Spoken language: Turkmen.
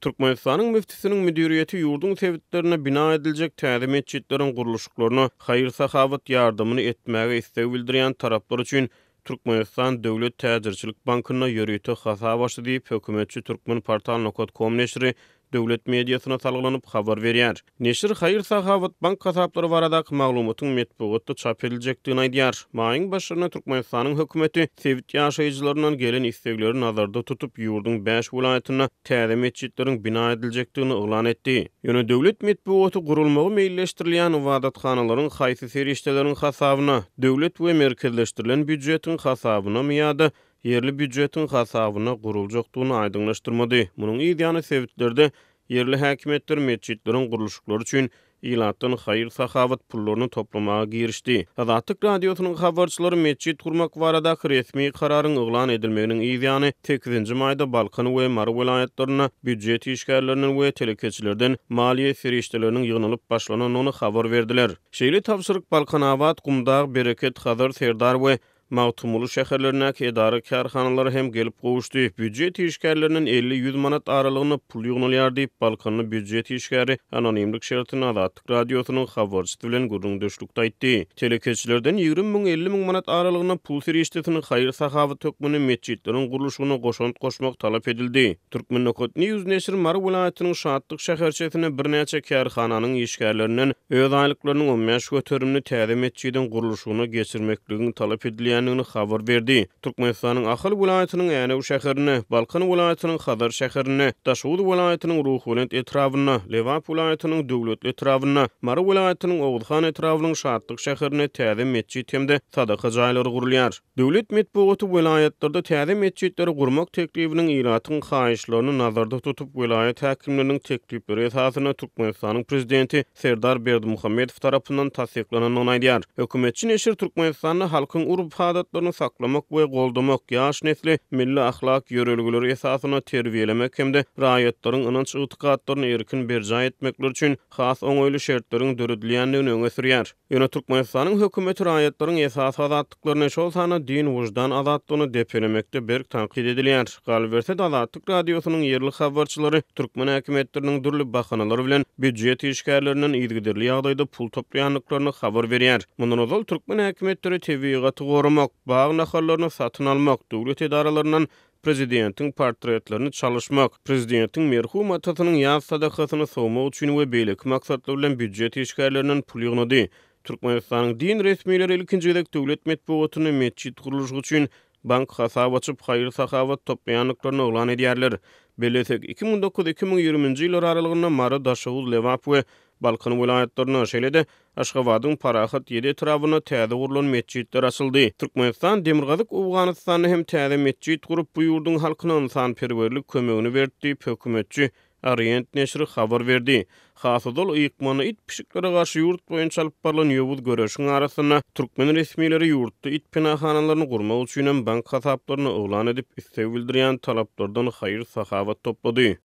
Turkmenistanın müftisinin müdüriyeti yurdun sevitlerine bina edilecek tazim etçitlerin kuruluşuklarına hayır sahabat yardımını etmeye isleg bildiriyen taraflar üçin Turkmenistan Döwlet Tazirçilik Bankı'na yörüyü tü hasa başladı. Pökümetçi Turkmen Partal Nokot Komneşri döwlet mediasyna salgylanyp habar berýär. Neşir Hayır Sahawat bank hasaplary barada maglumatyň metbugatda çap edilýändigini aýdýar. Maýyň başyna Türkmenistanyň hökümeti sewit ýaşaýjylaryndan gelen isleklere nazarda tutup ýurdun 5 welaýatyna täze meçitleriň bina ediljekdigini oglan etdi. Ýöne döwlet metbugaty gurulmagy meýilleşdirilýän wadatxanalaryň haýsy serişdeleriniň hasabyna, döwlet we merkezleşdirilen büdjetiniň hasabyna myýady yerli büdjetin hasabyny gurulyjakdygyny aýdyňlaşdyrmady. Munyň ideýany sebitlerde yerli häkimetler meçitleriň gurulyşlary üçin ilatyn haýyr sahawat pullaryny toplamağa girişdi. Hazatlyk radiosynyň habarçylary meçit gurmak barada resmi kararyň oglan edilmeginiň ideýany 10 mayda maýda Balkan we Marwa vilayetlerini büdjet işgärlerini we telekeçilerden maliýe ferişdeleriniň ýygnalyp başlanan ony habar verdiler. Şeýle tapşyryk Balkan Awad, Qumdağ, Bereket, Hazar, Serdar we Mautumulu şəxərlərinə ki, idarə kərxanalar gelip gəlib qoğuşdu. Büccət işgərlərinin 50-100 manat aralığını pul yuqnul yardı. Balkanlı büccət işgəri anonimlik şərtini adatıq radiyosunun xavarcı təvlən qurduğun döşlükdə itdi. 20-50 manat aralığını pul təri işgətinin xayır tökmünü təqmini meçidlərin qurluşunu qoşant qoşmaq edildi. Türkmen nəqotni yüz nəşir Mar vələyətinin şahatlıq şəxərçətini bir nəyəcə kərxananın işgərlərinin öz aylıqlarının 15 qətörümünü təzim etçidin qurluşunu gəsirmək talap ýetirilgänligini habar berdi. Türkmenistanyň Ahal welaýatynyň Änew şäherini, Balkan welaýatynyň Hazar şäherini, Daşgöz welaýatynyň Ruhulent etrawyny, Lewap welaýatynyň Döwlet etrawyny, Mary welaýatynyň Owdxan etrawynyň şahatlyk şäherini täze meçhi temde sadaka jaýlary gurulýar. Döwlet meçhi welaýatlarda täze meçhiýetleri gurmak teklibiniň ýaratyn haýyşlaryny nazarda tutup welaýat häkimleriniň teklibleri esasyna Türkmenistanyň prezidenti Serdar Berdimuhammedow tarapyndan tasdiklanan onaýdyar. Hökümetçi Neşir Türkmenistanyň halkyň urup adatlaryny saklamak we goldamak ýaş nesli milli ahlak ýörelgüleri esasyna terbiýelemek hemde raýatlaryň ynanç ýetgatlaryny erkin berja etmekler üçin has oňoýly şertleriň döredilýändi öňe sürýär. Ýöne Türkmenistanyň hökümeti raýatlaryň esas adatlyklaryny şol sana din wujdan adatlygyny depelemekde berk tanqid edilýär. Galwerse adatlyk radiosynyň ýerli habarçylary Türkmen hökümetleriniň dürli bahanalary bilen büdjet işgärleriniň ýigdirli ýagdaýda pul toplaýanlyklaryny habar berýär. Mundan özel Türkmen hökümetleri TV-ga almak, bağ naharlarını satın almak, devlet idaralarından prezidentin çalışmak, prezidentin merhu matatının yan sadakasını soğuma uçunu ve beylik maksatla olan büccet işgallerinden puliyonu di. din resmiyleri ilkinci edek devlet metbuotunu metcid kuruluşu uçun, bank hasaba çıp hayır sahaba topyanıklarına olan ediyarlar. Belletek 2009-2020. yıllar aralığına mara daşağız levap ve Balkan vilayetlerine şeledi Aşgabadın parahat yedi etrafına täze gurulan meçitler asıldı. Türkmenistan Demirgazyk Awganistan hem täze meçit gurup bu ýurdun halkyna insan perwerlik kömegini berdi. Hökümetçi Orient neşri habar berdi. Hasadul ýykmany it pişiklere garşy ýurt boýunça alyp barlan ýewul göreşiň arasyna türkmen resmileri ýurtda it pinahanalaryny gurmak üçin bank hasaplaryny oglan edip istek bildirýän talaplardan haýyr sahawat topladi.